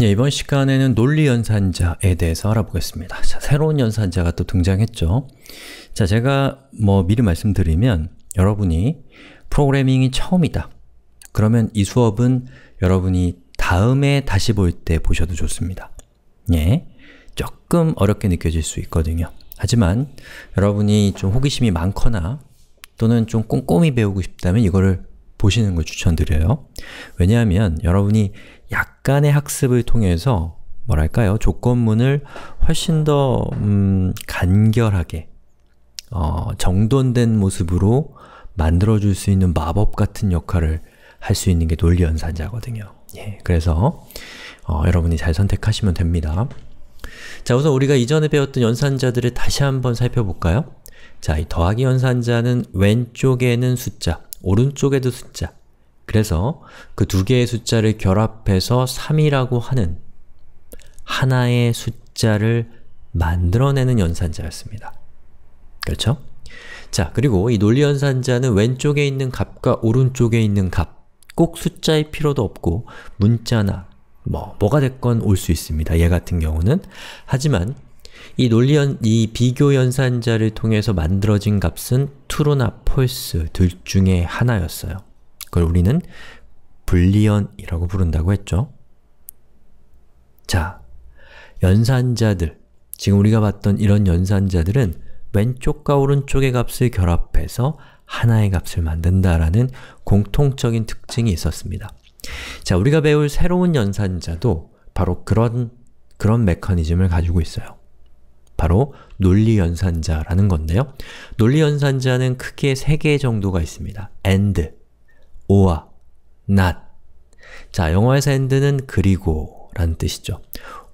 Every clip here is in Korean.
예, 이번 시간에는 논리 연산자에 대해서 알아보겠습니다. 자, 새로운 연산자가 또 등장했죠. 자, 제가 뭐 미리 말씀드리면 여러분이 프로그래밍이 처음이다. 그러면 이 수업은 여러분이 다음에 다시 볼 때 보셔도 좋습니다. 예, 조금 어렵게 느껴질 수 있거든요. 하지만 여러분이 좀 호기심이 많거나 또는 좀 꼼꼼히 배우고 싶다면 이거를 보시는 걸 추천드려요. 왜냐하면 여러분이 약간의 학습을 통해서 뭐랄까요? 조건문을 훨씬 더 음, 간결하게 어, 정돈된 모습으로 만들어줄 수 있는 마법 같은 역할을 할 수 있는 게 논리연산자거든요. 예, 그래서 어, 여러분이 잘 선택하시면 됩니다. 자, 우선 우리가 이전에 배웠던 연산자들을 다시 한번 살펴볼까요? 자, 이 더하기 연산자는 왼쪽에는 숫자, 오른쪽에도 숫자 그래서 그 두 개의 숫자를 결합해서 3이라고 하는 하나의 숫자를 만들어내는 연산자였습니다. 그렇죠? 자, 그리고 이 논리연산자는 왼쪽에 있는 값과 오른쪽에 있는 값, 꼭 숫자의 필요도 없고 문자나 뭐, 뭐가 됐건 올 수 있습니다. 얘 같은 경우는. 하지만 이 논리연, 이 비교 연산자를 통해서 만들어진 값은 true나 false 둘 중에 하나였어요. 그걸 우리는 불리언이라고 부른다고 했죠. 자, 연산자들, 지금 우리가 봤던 이런 연산자들은 왼쪽과 오른쪽의 값을 결합해서 하나의 값을 만든다라는 공통적인 특징이 있었습니다. 자, 우리가 배울 새로운 연산자도 바로 그런, 그런 메커니즘을 가지고 있어요. 바로 논리연산자라는 건데요. 논리연산자는 크게 세 개 정도가 있습니다. and, or, not 자, 영어에서 and는 그리고 라는 뜻이죠.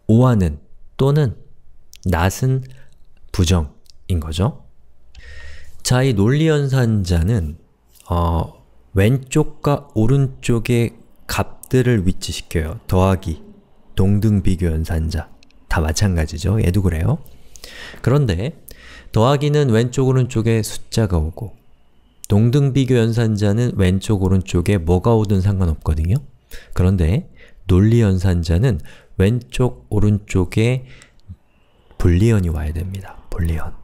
or는 또는 not은 부정인 거죠. 자, 이 논리연산자는 어, 왼쪽과 오른쪽의 값들을 위치시켜요. 더하기, 동등비교연산자 다 마찬가지죠. 얘도 그래요. 그런데 더하기는 왼쪽 오른쪽에 숫자가 오고 동등비교 연산자는 왼쪽 오른쪽에 뭐가 오든 상관없거든요. 그런데 논리 연산자는 왼쪽 오른쪽에 불리언이 와야 됩니다. 불리언.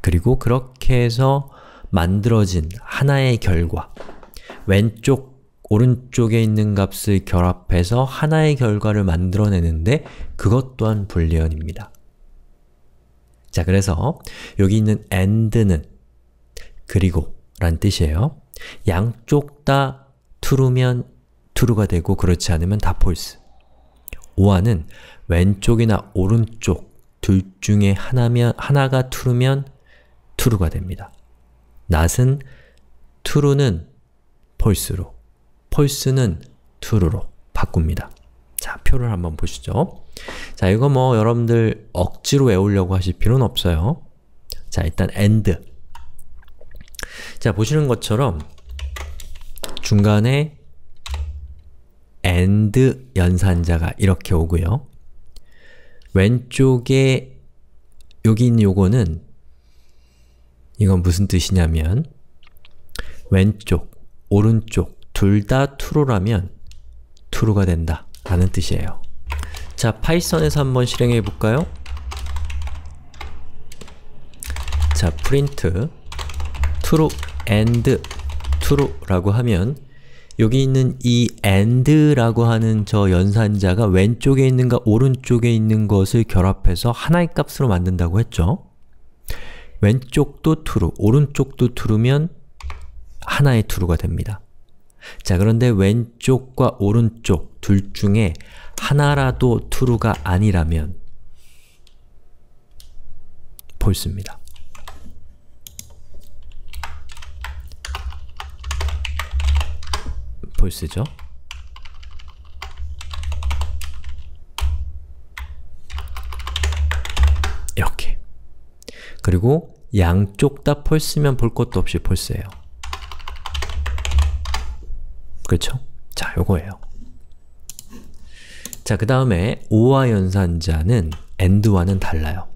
그리고 그렇게 해서 만들어진 하나의 결과 왼쪽 오른쪽에 있는 값을 결합해서 하나의 결과를 만들어내는데 그것 또한 불리언입니다. 자, 그래서 여기 있는 and는 그리고 란 뜻이에요. 양쪽 다 true면 true가 되고 그렇지 않으면 다 false. 오아은 왼쪽이나 오른쪽 둘 중에 하나면, 하나가 true면 true가 됩니다. not은 true는 false로, false는 true로 바꿉니다. 자, 표를 한번 보시죠. 자, 이거 뭐 여러분들 억지로 외우려고 하실 필요는 없어요. 자, 일단 end. 자, 보시는 것처럼 중간에 and 연산자가 이렇게 오고요. 왼쪽에 여기 있는 요거는 이건 무슨 뜻이냐면 왼쪽, 오른쪽 둘 다 true라면 true가 된다. 가는 뜻이에요. 자, 파이썬에서 한번 실행해 볼까요? 자, p r i true and true라고 하면 여기 있는 이 and라고 하는 저 연산자가 왼쪽에 있는가 오른쪽에 있는 것을 결합해서 하나의 값으로 만든다고 했죠? 왼쪽도 true, 오른쪽도 true면 하나의 true가 됩니다. 자, 그런데 왼쪽과 오른쪽 둘 중에 하나라도 true가 아니라면 볼 a l s 니다 f a 죠 이렇게. 그리고 양쪽 다 f a 면볼 것도 없이 f a 예요 그렇죠? 자, 요거예요. 자, 그 다음에 오와 연산자는 and와는 달라요.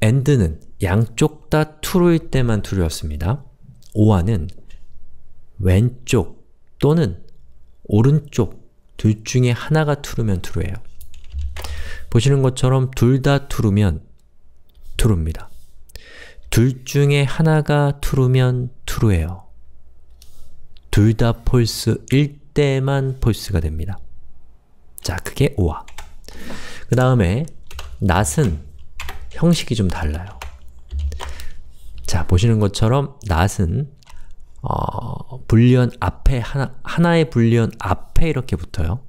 and는 양쪽 다 true일 때만 true였습니다. 오와는 왼쪽 또는 오른쪽 둘 중에 하나가 true면 true예요. 보시는 것처럼 둘 다 true면 true입니다. 둘 중에 하나가 true면 true예요. 둘다 false일 때만 false가 됩니다. 자, 그게 오아. 그 다음에 not은 형식이 좀 달라요. 자, 보시는 것처럼 not은 어, 불리언 앞에 하나, 하나의 불리언 앞에 이렇게 붙어요.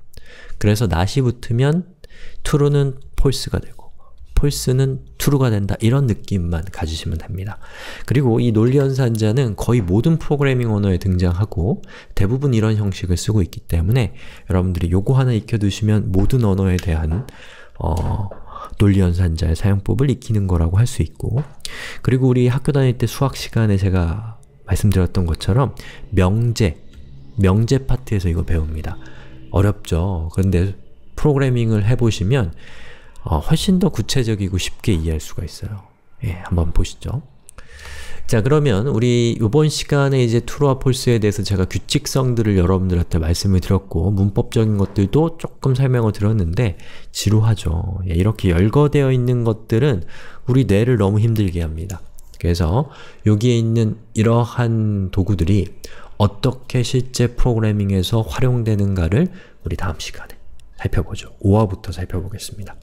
그래서 not이 붙으면 true는 false가 되고 폴스는 true가 된다 이런 느낌만 가지시면 됩니다. 그리고 이 논리연산자는 거의 모든 프로그래밍 언어에 등장하고 대부분 이런 형식을 쓰고 있기 때문에 여러분들이 요거 하나 익혀두시면 모든 언어에 대한 어, 논리연산자의 사용법을 익히는 거라고 할 수 있고 그리고 우리 학교 다닐 때 수학 시간에 제가 말씀드렸던 것처럼 명제, 명제 파트에서 이거 배웁니다. 어렵죠. 그런데 프로그래밍을 해보시면 어, 훨씬 더 구체적이고 쉽게 이해할 수가 있어요. 예, 한번 보시죠. 자 그러면 우리 이번 시간에 이제 트루와 폴스에 대해서 제가 규칙성들을 여러분들한테 말씀을 드렸고 문법적인 것들도 조금 설명을 드렸는데 지루하죠. 예, 이렇게 열거되어 있는 것들은 우리 뇌를 너무 힘들게 합니다. 그래서 여기에 있는 이러한 도구들이 어떻게 실제 프로그래밍에서 활용되는가를 우리 다음 시간에 살펴보죠. 5화부터 살펴보겠습니다.